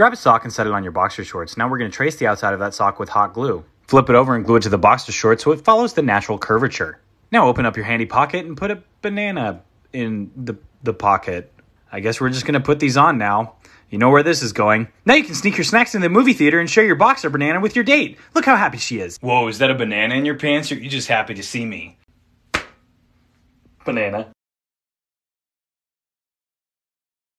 Grab a sock and set it on your boxer shorts. Now we're going to trace the outside of that sock with hot glue. Flip it over and glue it to the boxer shorts so it follows the natural curvature. Now open up your handy pocket and put a banana in the, the pocket. I guess we're just going to put these on now. You know where this is going. Now you can sneak your snacks in the movie theater and share your boxer banana with your date. Look how happy she is. Whoa, is that a banana in your pants or are you just happy to see me? Banana.